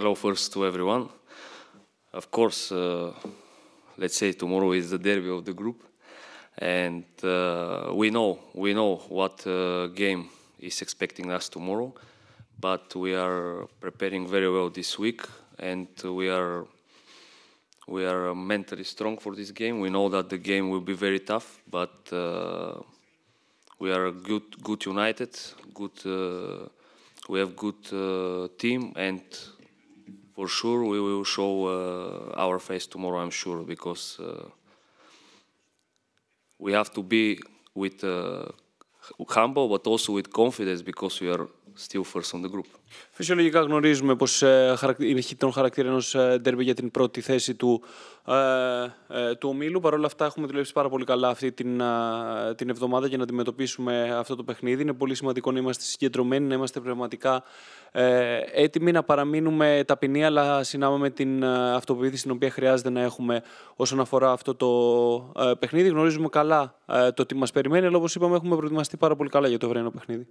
hello first to everyone. Of course, uh, let's say tomorrow is the derby of the group, and uh, we know we know what uh, game is expecting us tomorrow, but we are preparing very well this week, and we are we are mentally strong for this game. We know that the game will be very tough, but uh, we are good good united, good uh, we have good uh, team and for sure we will show uh, our face tomorrow i'm sure because uh, we have to be with uh, humble but also with confidence because we are first on the group. Φυσιολογικά γνωρίζουμε πως ε, είναι τον χαρακτήρα ενός ντέρμπι ε, για την πρώτη θέση του, ε, του ομίλου. Παρ' όλα αυτά έχουμε δουλέψει πάρα πολύ καλά αυτή την, την εβδομάδα για να αντιμετωπίσουμε αυτό το παιχνίδι. Είναι πολύ σημαντικό να είμαστε συγκεντρωμένοι, να είμαστε πνευματικά έτοιμοι να παραμείνουμε ταπεινοί, αλλά συνάμα με την αυτοποίηση την οποία χρειάζεται να έχουμε όσον αφορά αυτό το παιχνίδι. Γνωρίζουμε καλά το τι μας περιμένει, αλλά όπως είπαμε έχουμε προετοιμαστεί πάρα πολύ καλά για το ευρένο παιχνίδι.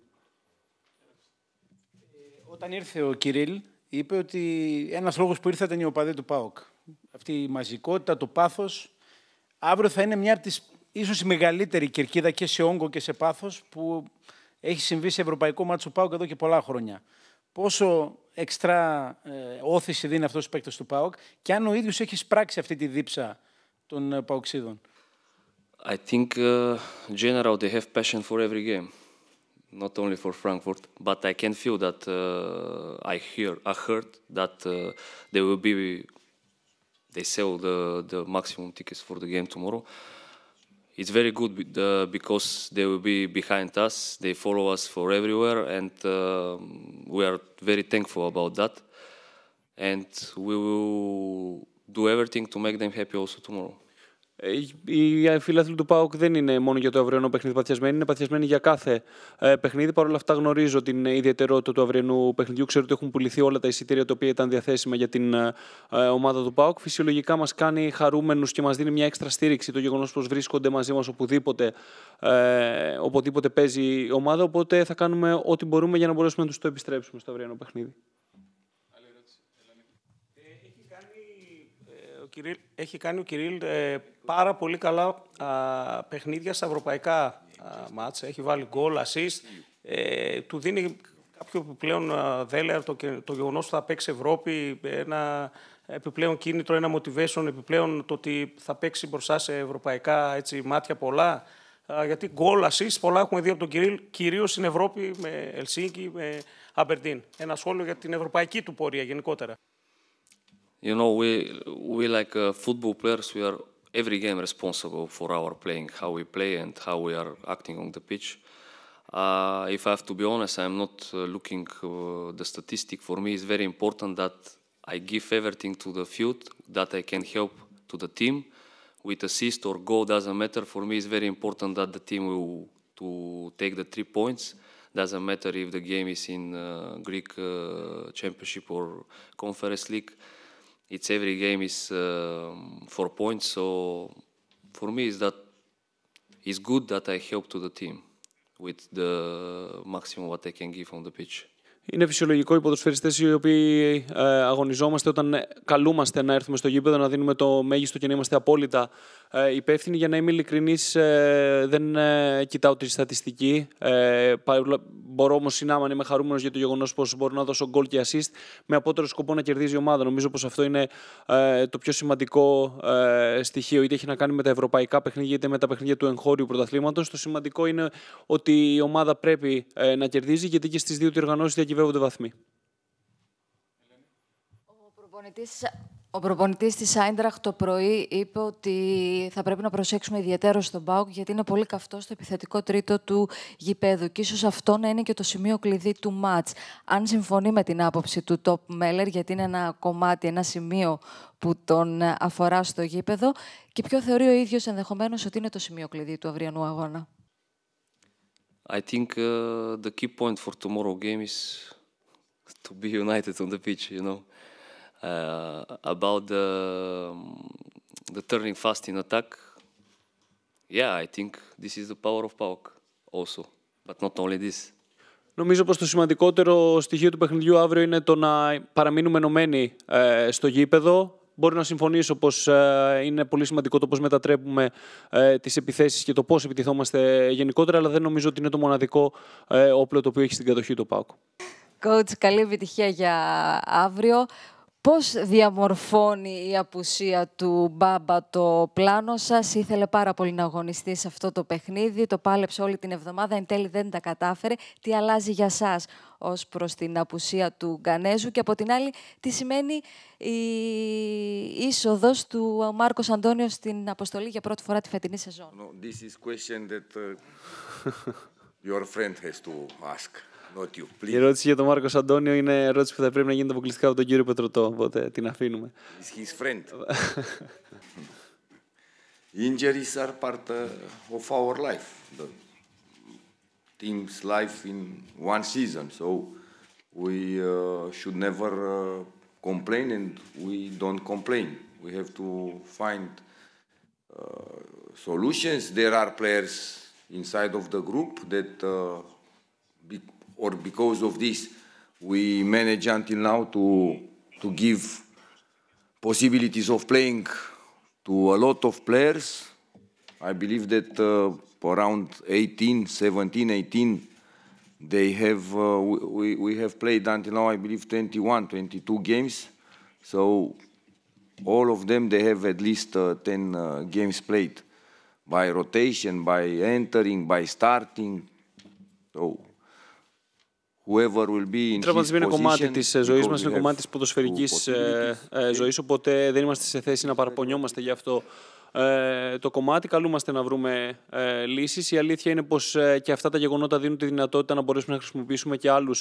Όταν ήρθε ο Κυρίλ, είπε ότι ένας λόγος που ήρθε ήταν η οπαδοί του ΠΑΟΚ. Αυτή η μαζικότητα, το πάθος Αύριο θα είναι μια από τις ίσως η μεγαλύτερη κερκίδα και σε όγκο και σε πάθος, που έχει συμβεί σε ευρωπαϊκό μάτσο του ΠΑΟΚ εδώ και πολλά χρόνια. Πόσο εξτρά ε, όθηση δίνει αυτός ο παίκτης του ΠΑΟΚ και αν ο ίδιος έχει σπράξει αυτή τη δίψα των ε, I think uh, general they have passion for every game. not only for Frankfurt, but I can feel that uh, I hear, I heard that uh, there will be, they sell the, the maximum tickets for the game tomorrow. It's very good uh, because they will be behind us, they follow us for everywhere, and uh, we are very thankful about that. And we will do everything to make them happy also tomorrow. οι ε, φιλάθλοι του ΠΑΟΚ δεν είναι μόνο για το αυριανό παιχνίδι παθιασμένοι, είναι παθιασμένοι για κάθε ε, παιχνίδι. Παρ' όλα αυτά, γνωρίζω την ιδιαιτερότητα του αυριανού παιχνιδιού. Ξέρω ότι έχουν πουληθεί όλα τα εισιτήρια τα οποία ήταν διαθέσιμα για την ε, ομάδα του ΠΑΟΚ. Φυσιολογικά μας κάνει χαρούμενους και μας δίνει μια έξτρα στήριξη το γεγονός πως βρίσκονται μαζί μας οπουδήποτε, ε, οπουδήποτε παίζει η ομάδα. Οπότε θα κάνουμε ό,τι μπορούμε για να μπορέσουμε να τους το επιστρέψουμε στο αυριανό παιχνίδι. έχει κάνει ο Κυρίλ ε, πάρα πολύ καλά παιχνίδια στα ευρωπαϊκά α, Έχει βάλει γκολ, assist. Ε, του δίνει κάποιο επιπλέον δέλεαρ το, το γεγονός ότι θα παίξει Ευρώπη, ένα επιπλέον κίνητρο, ένα motivation, επιπλέον το ότι θα παίξει μπροστά σε ευρωπαϊκά έτσι, μάτια πολλά. γιατί γκολ, assist, πολλά έχουμε δει από τον Κυρίλ, κυρίως στην Ευρώπη, με Ελσίνκη, με Αμπερντίν. Ένα σχόλιο για την ευρωπαϊκή του πορεία γενικότερα. you know we we like uh, football players we are every game responsible for our playing how we play and how we are acting on the pitch uh, if i have to be honest i'm not uh, looking uh, the statistic for me it's very important that i give everything to the field that i can help to the team with assist or goal doesn't matter for me it's very important that the team will to take the three points doesn't matter if the game is in uh, greek uh, championship or conference league it's every game is um, four points. So for me, is that it's good that I help to the team with the maximum what I can give on the pitch. Είναι φυσιολογικό οι ποδοσφαιριστές οι οποίοι ε, αγωνιζόμαστε όταν ε, καλούμαστε να έρθουμε στο γήπεδο, να δίνουμε το μέγιστο και να είμαστε απόλυτα ε, υπεύθυνοι. Για να είμαι ειλικρινής, ε, δεν ε, κοιτάω τη στατιστική. Ε, μπορώ όμως να είμαι χαρούμενος για το γεγονός πως μπορώ να δώσω γκολ και assist με απότερο σκοπό να κερδίζει η ομάδα. Νομίζω πως αυτό είναι το πιο σημαντικό στοιχείο, είτε έχει να κάνει με τα ευρωπαϊκά παιχνίδια είτε με τα παιχνίδια του εγχώριου πρωταθλήματος. Το σημαντικό είναι ότι η ομάδα πρέπει να κερδίζει γιατί και στις δύο διοργανώσεις διακυβε ο προπονητής, ο προπονητής της Άιντραχ το πρωί είπε ότι θα πρέπει να προσέξουμε ιδιαίτερο στον ΠΑΟΚ γιατί είναι πολύ καυτό στο επιθετικό τρίτο του γηπέδου και ίσως αυτό να είναι και το σημείο κλειδί του μάτς. Αν συμφωνεί με την άποψη του Top Μέλλερ γιατί είναι ένα κομμάτι, ένα σημείο που τον αφορά στο γήπεδο και ποιο θεωρεί ο ίδιος ενδεχομένως ότι είναι το σημείο κλειδί του αυριανού αγώνα. I think uh, the key point for tomorrow game is to be united on the pitch. You know, uh, about the um, the turning fast in attack. Yeah, I think this is the power of Pauk also, but not only this. Νομίζω πως το σημαντικότερο στοιχείο του παιχνιδιού αύριο είναι το να παραμείνουμε ενωμένοι στο γήπεδο, Μπορεί να συμφωνήσω πως ε, είναι πολύ σημαντικό το πώς μετατρέπουμε ε, τις επιθέσεις και το πώς επιτιθόμαστε γενικότερα, αλλά δεν νομίζω ότι είναι το μοναδικό ε, όπλο το οποίο έχει στην κατοχή του Πάκου. Coach, καλή επιτυχία για αύριο. Πώς διαμορφώνει η απουσία του Μπάμπα το πλάνο σας. Ήθελε πάρα πολύ να αγωνιστεί σε αυτό το παιχνίδι. Το πάλεψε όλη την εβδομάδα. Εν τέλει δεν τα κατάφερε. Τι αλλάζει για σας ως προς την απουσία του Γκανέζου. Και από την άλλη τι σημαίνει η είσοδος του Μάρκος Αντώνιο στην αποστολή για πρώτη φορά τη φετινή σεζόν. No, this is question that uh, your friend has to ask. Νότιου. Πλήν. Η ερώτηση για τον Μάρκος Αντώνιο είναι ερώτηση που θα πρέπει να γίνεται αποκλειστικά από τον κύριο Πετρωτό. Οπότε την αφήνουμε. Is his friend. Injuries are part uh, of our life. The team's life in one season. So we uh, should never uh, complain and we don't complain. We have to find uh, solutions. There are players inside of the group that uh, or because of this, we manage until now to, to give possibilities of playing to a lot of players. I believe that uh, around 18, 17, 18, they have, uh, we, we have played until now, I believe, 21, 22 games. So all of them, they have at least uh, 10 uh, games played by rotation, by entering, by starting. So Τραβαντισμό ε, είναι κομμάτι της ζωής μας, είναι κομμάτι της ποδοσφαιρικής ε, ε, ζωής. Οπότε δεν είμαστε σε θέση να παραπονιόμαστε για αυτό το κομμάτι. Καλούμαστε να βρούμε λύσεις. Η αλήθεια είναι πως και αυτά τα γεγονότα δίνουν τη δυνατότητα να μπορέσουμε να χρησιμοποιήσουμε και άλλους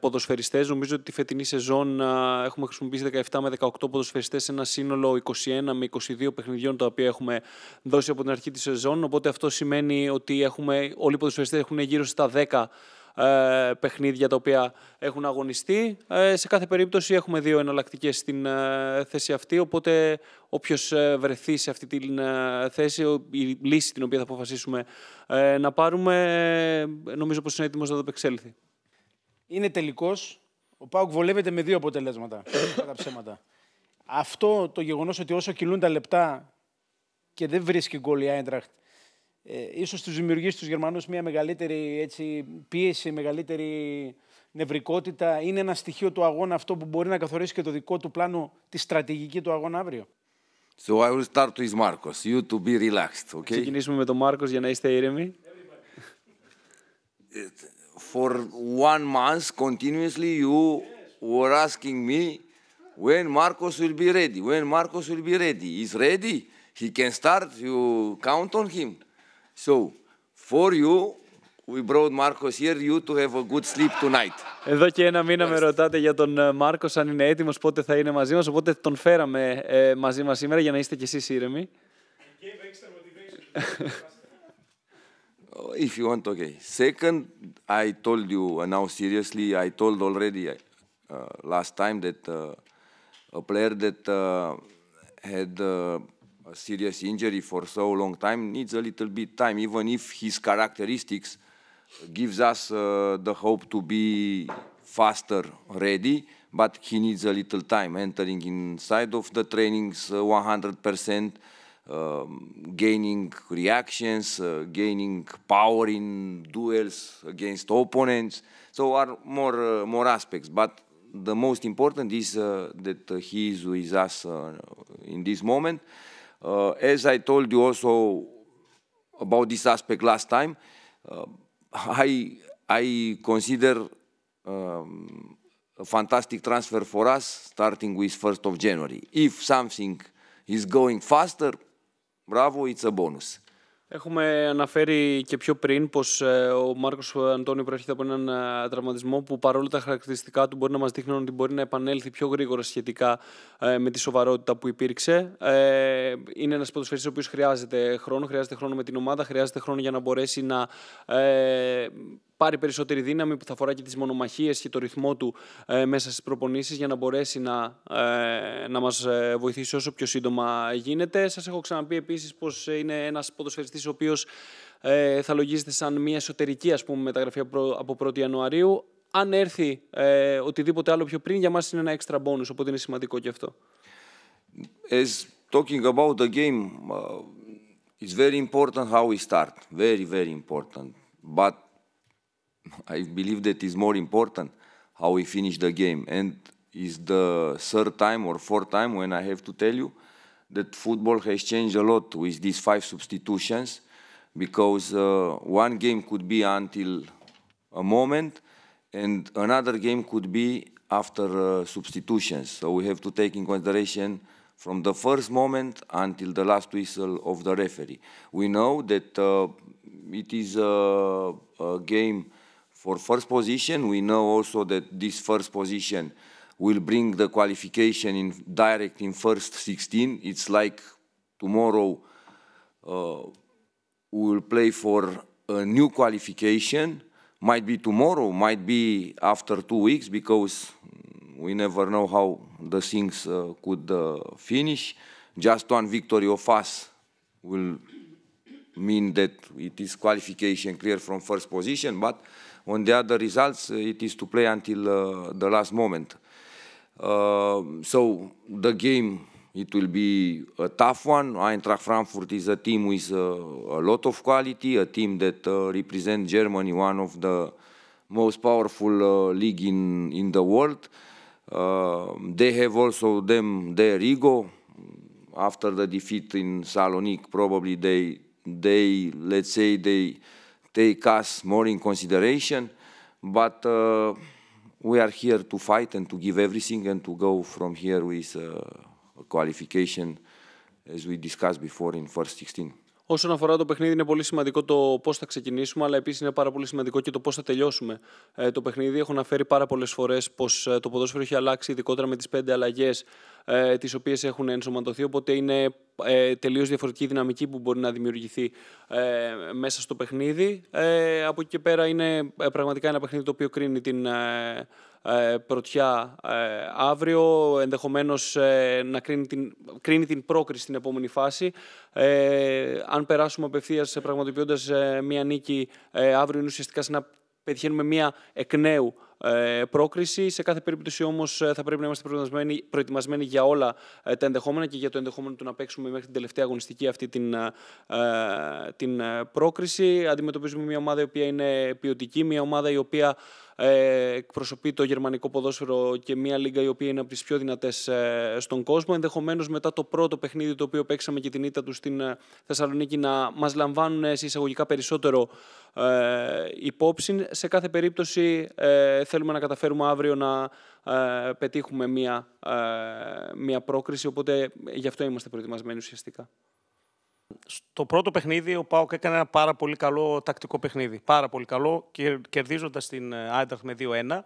ποδοσφαιριστές. Νομίζω ότι τη φετινή σεζόν έχουμε χρησιμοποιήσει 17 με 18 ποδοσφαιριστές σε ένα σύνολο 21 με 22 παιχνιδιών τα οποία έχουμε δώσει από την αρχή της σεζόν. Οπότε αυτό σημαίνει ότι έχουμε, όλοι οι ποδοσφαιριστές έχουν γύρω στα 10 ε, παιχνίδια τα οποία έχουν αγωνιστεί. Ε, σε κάθε περίπτωση έχουμε δύο εναλλακτικές στην ε, θέση αυτή, οπότε όποιος ε, βρεθεί σε αυτή τη θέση, η λύση την οποία θα αποφασίσουμε να πάρουμε, νομίζω πως είναι έτοιμος να το επεξέλθει. Είναι τελικός. Ο Πάουκ βολεύεται με δύο αποτελέσματα, κατά ψέματα. Αυτό το γεγονός ότι όσο κυλούν τα λεπτά και δεν βρίσκει γκολ η Άιντραχτ, ε, ίσως τους δημιουργείς τους Γερμανούς μια μεγαλύτερη έτσι, πίεση, μεγαλύτερη νευρικότητα. Είναι ένα στοιχείο του αγώνα αυτό που μπορεί να καθορίσει και το δικό του πλάνο, τη στρατηγική του αγώνα αύριο. So I will start with Marcos. You to be relaxed, okay? Ξεκινήσουμε με τον Μάρκος για να είστε ήρεμοι. For one month continuously you were asking me when Marcos will be ready, when Marcos will be ready. He's ready, he can start, you count on him. So, for you, we brought Marcos here, you to have a good sleep tonight. Εδώ και ένα μήνα με ρωτάτε για τον Μάρκος, αν είναι έτοιμος, πότε θα είναι μαζί μας, οπότε τον φέραμε μαζί μας σήμερα για να είστε κι εσείς ήρεμοι. If you want, okay. Second, I told you, now seriously, I told already uh, last time that uh, a player that uh, had... Uh, a serious injury for so long time needs a little bit time, even if his characteristics gives us uh, the hope to be faster ready, but he needs a little time entering inside of the trainings uh, 100%, um, gaining reactions, uh, gaining power in duels against opponents. So are more, uh, more aspects, but the most important is uh, that he is with us uh, in this moment. Uh, as I told you also about this aspect last time, uh, I, I consider um, a fantastic transfer for us starting with 1st of January. If something is going faster, bravo, it's a bonus. Έχουμε αναφέρει και πιο πριν πως ε, ο Μάρκος Αντώνιο προέρχεται από έναν ε, τραυματισμό που παρόλα τα χαρακτηριστικά του μπορεί να μας δείχνουν ότι μπορεί να επανέλθει πιο γρήγορα σχετικά ε, με τη σοβαρότητα που υπήρξε. Είναι ένας ποδοσφαιριστής ο οποίος χρειάζεται χρόνο, χρειάζεται χρόνο με την ομάδα, χρειάζεται χρόνο για να μπορέσει να πάρει περισσότερη δύναμη που θα αφορά και τις μονομαχίες και το ρυθμό του ε, μέσα στις προπονήσεις για να μπορέσει να, ε, να μας ε, βοηθήσει όσο πιο σύντομα γίνεται. Σας έχω ξαναπεί επίσης πως είναι ένας ποδοσφαιριστής ο οποίος ε, θα λογίζεται σαν μια εσωτερική ας πούμε, μεταγραφή από 1η Ιανουαρίου. Αν έρθει οτιδήποτε άλλο πιο πριν, για μας είναι ένα έξτρα bonus, οπότε είναι σημαντικό και αυτό. As talking about the game, uh, it's very important how we start. Very, very important. But I believe that is more important how we finish the game. And it's the third time or fourth time when I have to tell you that football has changed a lot with these five substitutions because uh, one game could be until a moment and another game could be after uh, substitutions. So we have to take in consideration from the first moment until the last whistle of the referee. We know that uh, it is a, a game for first position. We know also that this first position will bring the qualification in direct in first 16. It's like tomorrow uh, we will play for a new qualification. Might be tomorrow, might be after two weeks because we never know how the things uh, could uh, finish. Just one victory of us will mean that it is qualification clear from first position, but on the other results, it is to play until uh, the last moment. Uh, so the game it will be a tough one. Eintracht Frankfurt is a team with uh, a lot of quality, a team that uh, represents Germany, one of the most powerful uh, league in, in the world. Uh, they have also them their ego. After the defeat in Salonik, probably they they let's say they take us more in consideration. But uh, we are here to fight and to give everything and to go from here with uh, qualification, as we discussed before, in first 16. Όσον αφορά το παιχνίδι, είναι πολύ σημαντικό το πώς θα ξεκινήσουμε, αλλά επίσης είναι πάρα πολύ σημαντικό και το πώς θα τελειώσουμε. Ε, το παιχνίδι έχω αναφέρει πάρα πολλές φορές πως ε, το ποδόσφαιρο έχει αλλάξει, ειδικότερα με τις πέντε αλλαγές ε, τις οποίες έχουν ενσωματωθεί. Οπότε είναι ε, τελείως διαφορετική δυναμική που μπορεί να δημιουργηθεί ε, μέσα στο παιχνίδι. Ε, από εκεί και πέρα είναι πραγματικά ένα παιχνίδι το οποίο κρίνει την ε, πρωτιά ε, αύριο, ενδεχομένως ε, να κρίνει την, κρίνει την πρόκριση στην επόμενη φάση. αν περάσουμε απευθείας πραγματοποιώντας μια νίκη αύριο είναι ουσιαστικά σαν να πετυχαίνουμε μια εκ νέου ε, πρόκριση. Σε κάθε περίπτωση όμως ε, θα πρέπει να είμαστε προετοιμασμένοι, προετοιμασμένοι για όλα ε, τα ενδεχόμενα και για το ενδεχόμενο του να παίξουμε μέχρι την τελευταία αγωνιστική αυτή την, την πρόκριση. Αντιμετωπίζουμε μια ομάδα η οποία είναι ποιοτική, μια ομάδα η οποία εκπροσωπεί το γερμανικό ποδόσφαιρο και μια λίγα η οποία είναι από τις πιο δυνατές στον κόσμο. Ενδεχομένως μετά το πρώτο παιχνίδι το οποίο παίξαμε και την ήττα τους στην Θεσσαλονίκη να μας λαμβάνουν σε εισαγωγικά περισσότερο υπόψη. Σε κάθε περίπτωση θέλουμε να καταφέρουμε αύριο να ε, πετύχουμε μία, ε, μία πρόκριση, οπότε γι' αυτό είμαστε προετοιμασμένοι ουσιαστικά. Στο πρώτο παιχνίδι ο Πάοκ έκανε ένα πάρα πολύ καλό τακτικό παιχνίδι. Πάρα πολύ καλό, κερδίζοντας την ε, Άιντραχτ με 2-1.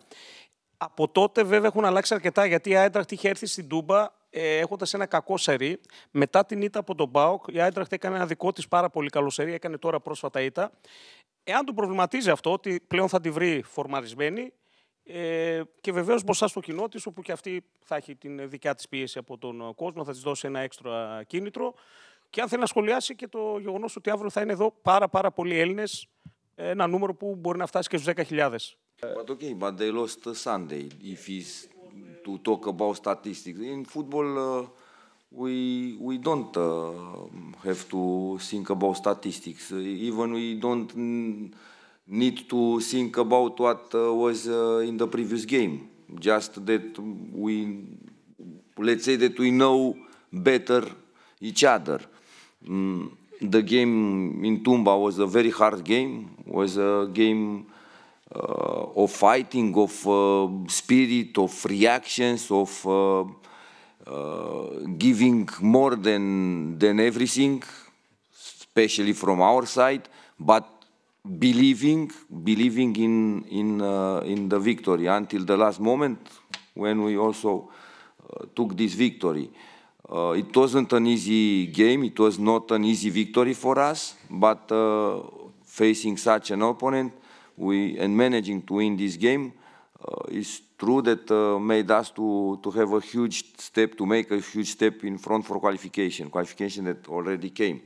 Από τότε βέβαια έχουν αλλάξει αρκετά γιατί η Άιντραχτ είχε έρθει στην Τούμπα ε, έχοντας ένα κακό σερί. Μετά την ήττα από τον Πάοκ, η Άιντραχτ έκανε ένα δικό της πάρα πολύ καλό σερί, έκανε τώρα πρόσφατα ήττα. Εάν το προβληματίζει αυτό, ότι πλέον θα τη βρει φορμαρισμένη, ε, και βεβαίως μπροστά στο κοινό της, όπου και αυτή θα έχει την δικιά της πίεση από τον ε, κόσμο, θα της δώσει ένα έξτρα κίνητρο. Και αν θέλει να σχολιάσει και το γεγονός ότι αύριο θα είναι εδώ πάρα, πάρα πολλοί Έλληνες, ένα νούμερο που μπορεί να φτάσει και στους 10.000. But okay, but they lost Sunday if he's to talk about statistics. In football, uh, we we don't uh, have to mm, need to think about what uh, was uh, in the previous game. Just that we, let's say that we know better each other. Mm, the game in Tumba was a very hard game. Was a game uh, of fighting, of uh, spirit, of reactions, of uh, uh giving more than than everything, especially from our side. But believing, believing in in uh, in the victory until the last moment, when we also uh, took this victory. Uh, it wasn't an easy game. It was not an easy victory for us, but uh, facing such an opponent we, and managing to win this game uh, is true that uh, made us to, to have a huge step, to make a huge step in front for qualification, qualification that already came.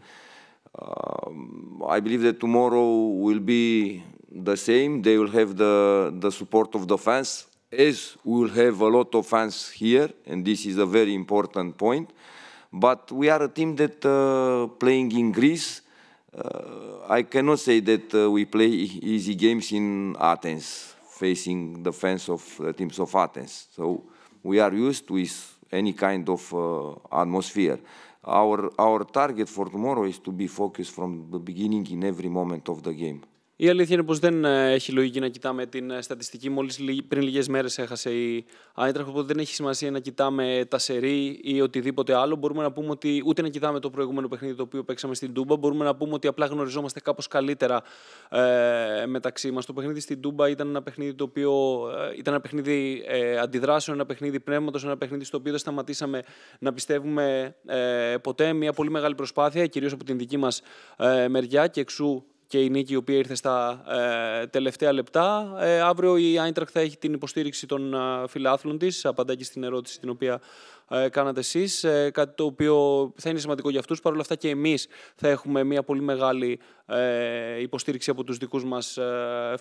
Um, I believe that tomorrow will be the same. They will have the, the support of the fans, as we will have a lot of fans here, and this is a very important point. But we are a team that uh, playing in Greece. Uh, I cannot say that uh, we play easy games in Athens, facing the fans of the teams of Athens. So we are used with any kind of uh, atmosphere our our target for tomorrow is to be focused from the beginning in every moment of the game. Η αλήθεια είναι πως δεν ε, έχει λογική να κοιτάμε την ε, στατιστική. Μόλις πριν λίγες μέρες έχασε η Άιντραχτ, οπότε δεν έχει σημασία να κοιτάμε τα σερή ή οτιδήποτε άλλο. Μπορούμε να πούμε ότι ούτε να κοιτάμε το προηγούμενο παιχνίδι το οποίο παίξαμε στην Τούμπα. Μπορούμε να πούμε ότι απλά γνωριζόμαστε κάπως καλύτερα ε, μεταξύ μας. Το παιχνίδι στην Τούμπα ήταν ένα παιχνίδι, το οποίο, ε, ήταν ένα παιχνίδι αντιδράσεων, ένα παιχνίδι πνεύματος, ένα παιχνίδι στο οποίο δεν σταματήσαμε να πιστεύουμε ποτέ. Μια πολύ μεγάλη προσπάθεια, κυρίως από την δική μας μεριά και εξού και η νίκη η οποία ήρθε στα ε, τελευταία λεπτά. Ε, αύριο η Άιντρακ θα έχει την υποστήριξη των ε, φιλάθλων της, απαντά και στην ερώτηση την οποία ε, κάνατε εσείς, ε, κάτι το οποίο θα είναι σημαντικό για αυτούς, Παρ' όλα αυτά και εμείς θα έχουμε μια πολύ μεγάλη ε, υποστήριξη από τους δικούς μας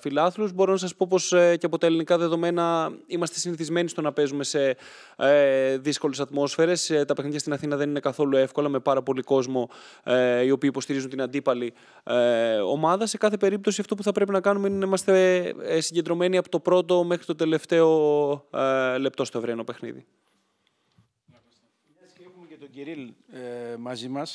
ε, Μπορώ να σας πω πως ε, και από τα ελληνικά δεδομένα είμαστε συνηθισμένοι στο να παίζουμε σε ε, δύσκολες ατμόσφαιρες. Ε, τα παιχνίδια στην Αθήνα δεν είναι καθόλου εύκολα με πάρα πολύ κόσμο ε, οι οποίοι υποστηρίζουν την αντίπαλη ε, ομάδα. Σε κάθε περίπτωση αυτό που θα πρέπει να κάνουμε είναι να είμαστε ε, συγκεντρωμένοι από το πρώτο μέχρι το τελευταίο λεπτό στο ευρένο παιχνίδι. Κυρίλ ε, μαζί μας,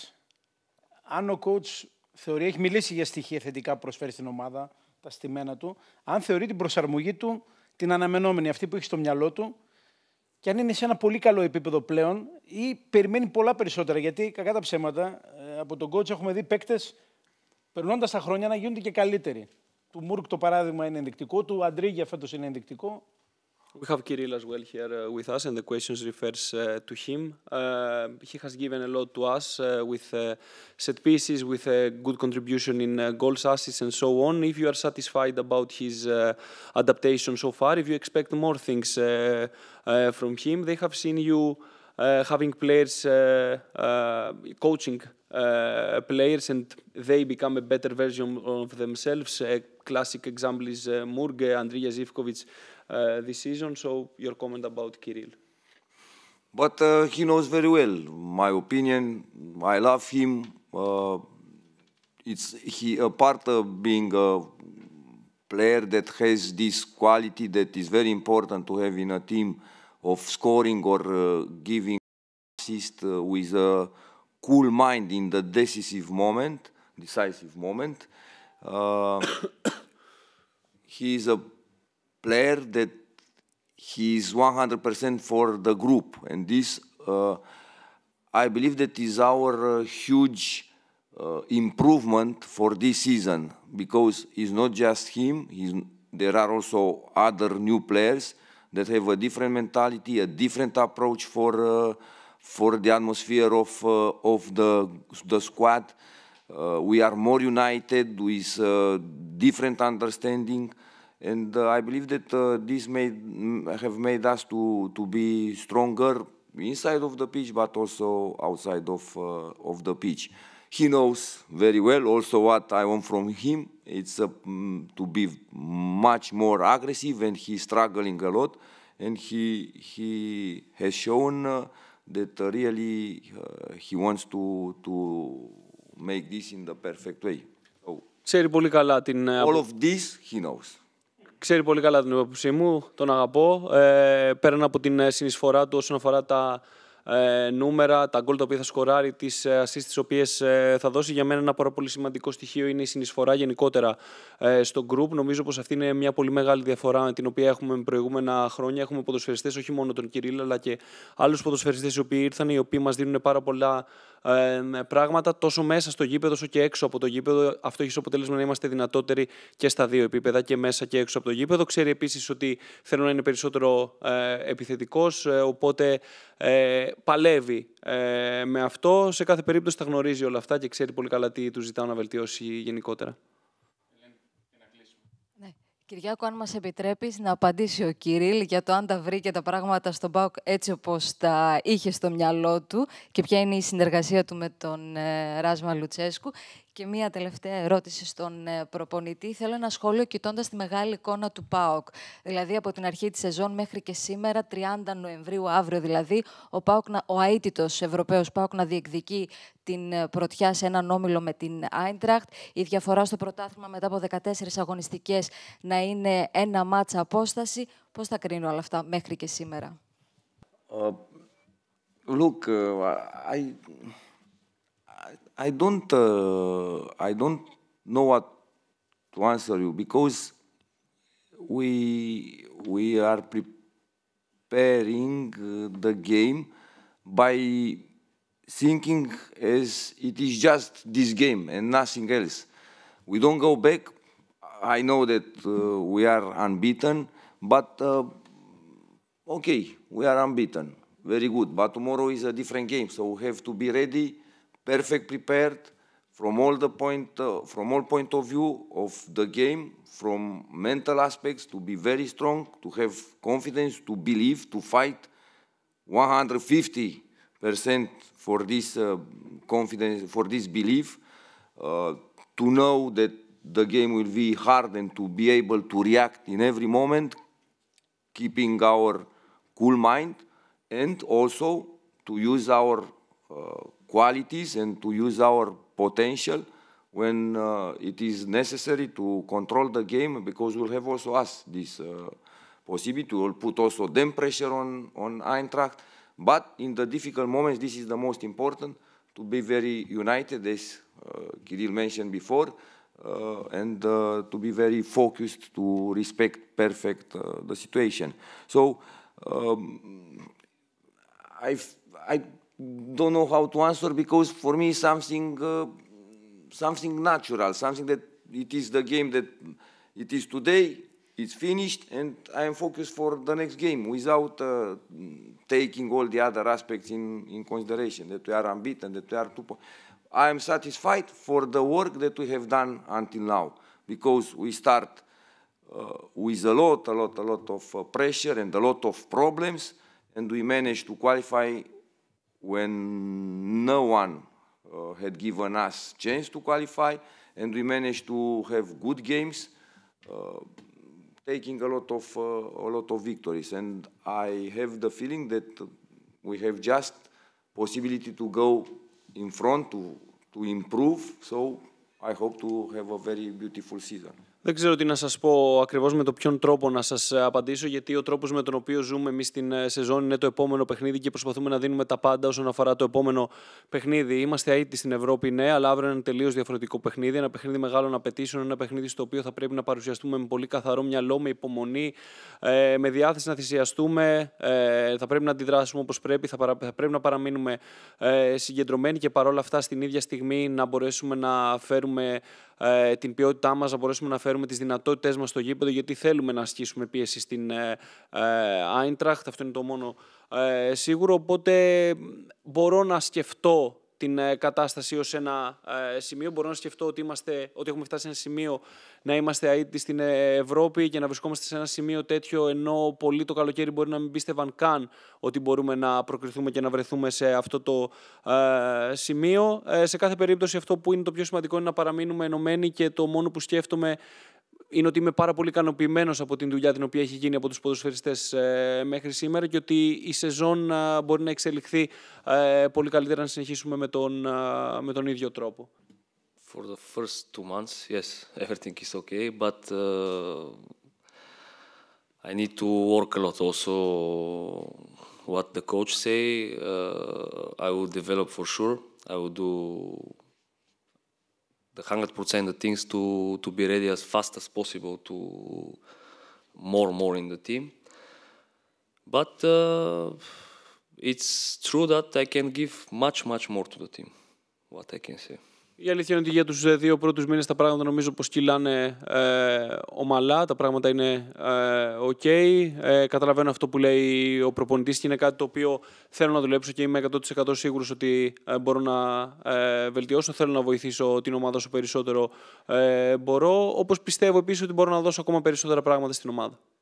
Αν ο coach θεωρεί, έχει μιλήσει για στοιχεία θετικά που προσφέρει στην ομάδα, τα στημένα του, αν θεωρεί την προσαρμογή του την αναμενόμενη, αυτή που έχει στο μυαλό του, και αν είναι σε ένα πολύ καλό επίπεδο πλέον ή περιμένει πολλά περισσότερα. Γιατί κακά τα ψέματα, ε, από τον coach έχουμε δει παίκτες περνώντας τα χρόνια να γίνονται και καλύτεροι. Του Μούρκ το παράδειγμα είναι ενδεικτικό, του Αντρίγια φέτος είναι ενδεικτικό. We have Kirill as well here uh, with us, and the questions refers uh, to him. Uh, he has given a lot to us uh, with uh, set pieces, with a good contribution in uh, goals, assists, and so on. If you are satisfied about his adaptation so far, if you expect more things from him, they have seen you having players coaching uh, players and they become a better version of themselves. A classic example is uh, Murge, Andrija Zivkovic uh, this season. So your comment about Kirill. But uh, he knows very well my opinion. I love him. Uh, it's he part of being a player that has this quality that is very important to have in a team of scoring or uh, giving assist uh, with a cool mind in the decisive moment, decisive moment. Uh, he is a player that he is 100% for the group. And this, uh, I believe that is our uh, huge uh, improvement for this season because it's not just him, he's, there are also other new players that have a different mentality, a different approach for, uh, for the atmosphere of, uh, of the, the squad. Uh, we are more united with different understanding and uh, I believe that uh, this made have made us to to be stronger inside of the pitch, but also outside of uh, of the pitch. He knows very well also what I want from him. It's to be much more aggressive, and he's struggling a lot, and he he has shown that uh, really uh, he wants to, to make this in the perfect way. So, All of this he knows. ξέρει πολύ καλά την υπόψη μου, τον αγαπώ. Ε, πέραν από την ε, συνεισφορά του όσον αφορά τα ε, νούμερα, τα γκολ τα οποία θα σκοράρει, τις ασίστ ε, τις οποίες ε, θα δώσει. Για μένα ένα πάρα πολύ σημαντικό στοιχείο είναι η συνεισφορά γενικότερα στο group. Νομίζω πως αυτή είναι μια πολύ μεγάλη διαφορά με την οποία έχουμε με προηγούμενα χρόνια. Έχουμε ποδοσφαιριστές, όχι μόνο τον Κυρίλα, αλλά και άλλους ποδοσφαιριστές οι οποίοι ήρθαν, οι οποίοι μας δίνουν πάρα πολλά πράγματα τόσο μέσα στο γήπεδο όσο και έξω από το γήπεδο. Αυτό έχεις αποτέλεσμα να είμαστε δυνατότεροι και στα δύο επίπεδα, και μέσα και έξω από το γήπεδο. Ξέρει επίσης ότι θέλω να είναι περισσότερο ε, επιθετικός, ε, οπότε ε, παλεύει ε, με αυτό. Σε κάθε περίπτωση τα γνωρίζει όλα αυτά και ξέρει πολύ καλά τι τους ζητάω να βελτιώσει γενικότερα. Κυριάκο, αν μας επιτρέπεις να απαντήσει ο Κυρίλ για το αν τα βρήκε τα πράγματα στον ΠΑΟΚ έτσι όπως τα είχε στο μυαλό του και ποια είναι η συνεργασία του με τον ε, Ράσμα Λουτσέσκου και μία τελευταία ερώτηση στον ε, προπονητή. Θέλω ένα σχόλιο κοιτώντας τη μεγάλη εικόνα του ΠΑΟΚ. Δηλαδή από την αρχή της σεζόν μέχρι και σήμερα, 30 Νοεμβρίου, αύριο δηλαδή, ο, ΠΑΟΚ, ο αίτητος Ευρωπαίος ΠΑΟΚ να διεκδικεί την ε, πρωτιά σε έναν όμιλο με την Άιντραχτ. Η διαφορά στο πρωτάθλημα μετά από 14 αγωνιστικές να είναι ένα μάτσα απόσταση. Πώς θα κρίνω όλα αυτά μέχρι και σήμερα. Uh, look, I don't uh, I don't know what to answer you because we we are preparing uh, the game by thinking as it is just this game and nothing else. We don't go back. I know that uh, we are unbeaten, but uh, okay, we are unbeaten. Very good. But tomorrow is a different game, so we have to be ready perfect prepared from all the point uh, from all point of view of the game from mental aspects to be very strong to have confidence to believe to fight 150% for this uh, confidence for this belief uh, to know that the game will be hard and to be able to react in every moment keeping our cool mind and also to use our uh, qualities and to use our potential when uh, it is necessary to control the game because we'll have also us this uh, possibility. We'll put also them pressure on, on Eintracht. But in the difficult moments, this is the most important, to be very united, as uh, Kirill mentioned before, uh, and uh, to be very focused to respect perfect uh, the situation. So um, I, I don't know how to answer because for me something uh, something natural, something that it is the game that it is today, it's finished, and I am focused for the next game without uh, taking all the other aspects in, in consideration that we are unbeaten, that we are two. I am satisfied for the work that we have done until now because we start uh, with a lot, a lot, a lot of uh, pressure and a lot of problems, and we managed to qualify when no one uh, had given us chance to qualify and we managed to have good games uh, taking a lot of uh, a lot of victories and i have the feeling that we have just possibility to go in front to to improve so i hope to have a very beautiful season Δεν ξέρω τι να σας πω ακριβώς με το ποιον τρόπο να σας ε, απαντήσω γιατί ο τρόπος με τον οποίο ζούμε εμείς την ε, σεζόν είναι το επόμενο παιχνίδι και προσπαθούμε να δίνουμε τα πάντα όσον αφορά το επόμενο παιχνίδι. Είμαστε αίτητοι στην Ευρώπη, ναι, αλλά αύριο είναι τελείως διαφορετικό παιχνίδι, ένα παιχνίδι μεγάλων απαιτήσεων, ένα παιχνίδι στο οποίο θα πρέπει να παρουσιαστούμε με πολύ καθαρό μυαλό, με υπομονή, ε, με διάθεση να θυσιαστούμε, θα πρέπει να αντιδράσουμε όπως πρέπει, θα πρέπει να παραμείνουμε συγκεντρωμένοι και παρόλα αυτά στην ίδια στιγμή να μπορέσουμε να φέρουμε ε, την ποιότητά μας, να μπορέσουμε να φέρουμε τις δυνατότητές μας στο γήπεδο, γιατί θέλουμε να ασκήσουμε πίεση στην ε, ε, Άιντραχτ. Αυτό είναι το μόνο ε, σίγουρο. Οπότε μπορώ να σκεφτώ την ε, κατάσταση ως ένα ε, σημείο. Μπορώ να σκεφτώ ότι, είμαστε, ότι έχουμε φτάσει σε ένα σημείο να είμαστε αίτητοι στην ε, Ευρώπη και να βρισκόμαστε σε ένα σημείο τέτοιο, ενώ πολύ το καλοκαίρι μπορεί να μην πίστευαν καν ότι μπορούμε να προκριθούμε και να βρεθούμε σε αυτό το σημείο. σε κάθε περίπτωση αυτό που είναι το πιο σημαντικό είναι να παραμείνουμε ενωμένοι και το μόνο που σκέφτομαι είναι ότι είμαι πάρα πολύ ικανοποιημένος από την δουλειά την οποία έχει γίνει από τους ποδοσφαιριστές ε, μέχρι σήμερα και ότι η σεζόν ε, μπορεί να εξελιχθεί ε, πολύ καλύτερα να συνεχίσουμε με τον, με τον ίδιο τρόπο. For the first two months, yes, everything is okay, but uh, I need to work a lot also. What the coach say, uh, I will develop for sure. I will do the 100% the things to to be ready as fast as possible to more more in the team but uh, it's true that i can give much much more to the team what i can say Η αλήθεια είναι ότι για τους ε, δύο πρώτους μήνες τα πράγματα νομίζω πως κυλάνε ε, ομαλά, τα πράγματα είναι ε, ok. Ε, καταλαβαίνω αυτό που λέει ο προπονητής και είναι κάτι το οποίο θέλω να δουλέψω και είμαι 100% σίγουρος ότι ε, μπορώ να ε, βελτιώσω, θέλω να βοηθήσω την ομάδα όσο περισσότερο μπορώ, όπως πιστεύω επίσης ότι μπορώ να δώσω ακόμα περισσότερα πράγματα στην ομάδα.